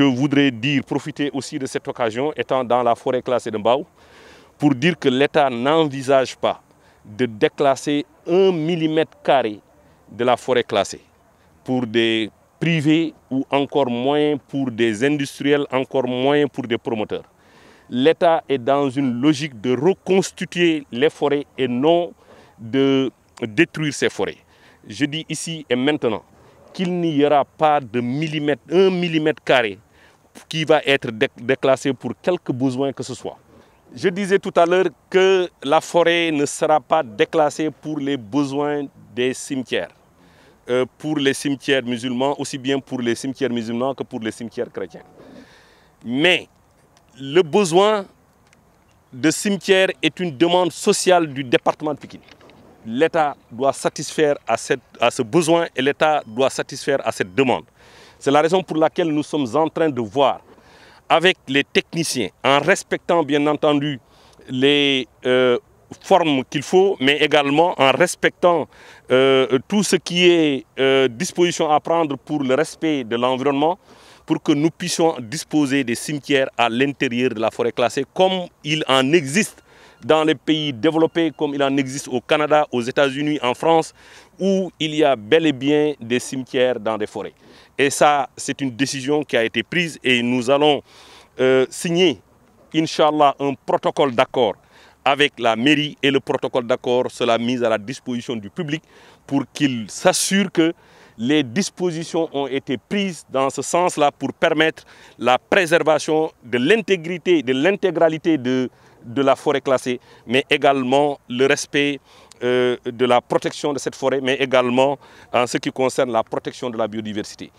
je voudrais dire, profiter aussi de cette occasion, étant dans la forêt classée de Mbao, pour dire que l'État n'envisage pas de déclasser un millimètre carré de la forêt classée pour des privés ou encore moins pour des industriels, encore moins pour des promoteurs. L'État est dans une logique de reconstituer les forêts et non de détruire ces forêts. Je dis ici et maintenant qu'il n'y aura pas de millimètre, un millimètre carré qui va être déclassé pour quelques besoins que ce soit. Je disais tout à l'heure que la forêt ne sera pas déclassée pour les besoins des cimetières, euh, pour les cimetières musulmans, aussi bien pour les cimetières musulmans que pour les cimetières chrétiens. Mais le besoin de cimetière est une demande sociale du département de Pékin. L'État doit satisfaire à ce besoin et l'État doit satisfaire à cette demande. C'est la raison pour laquelle nous sommes en train de voir avec les techniciens, en respectant bien entendu les euh, formes qu'il faut, mais également en respectant euh, tout ce qui est euh, disposition à prendre pour le respect de l'environnement, pour que nous puissions disposer des cimetières à l'intérieur de la forêt classée, comme il en existe dans les pays développés comme il en existe au Canada, aux États-Unis, en France, où il y a bel et bien des cimetières dans des forêts. Et ça, c'est une décision qui a été prise et nous allons euh, signer, Inch'Allah, un protocole d'accord avec la mairie et le protocole d'accord sera mis à la disposition du public pour qu'il s'assure que les dispositions ont été prises dans ce sens-là pour permettre la préservation de l'intégrité, de l'intégralité de de la forêt classée, mais également le respect euh, de la protection de cette forêt, mais également en ce qui concerne la protection de la biodiversité.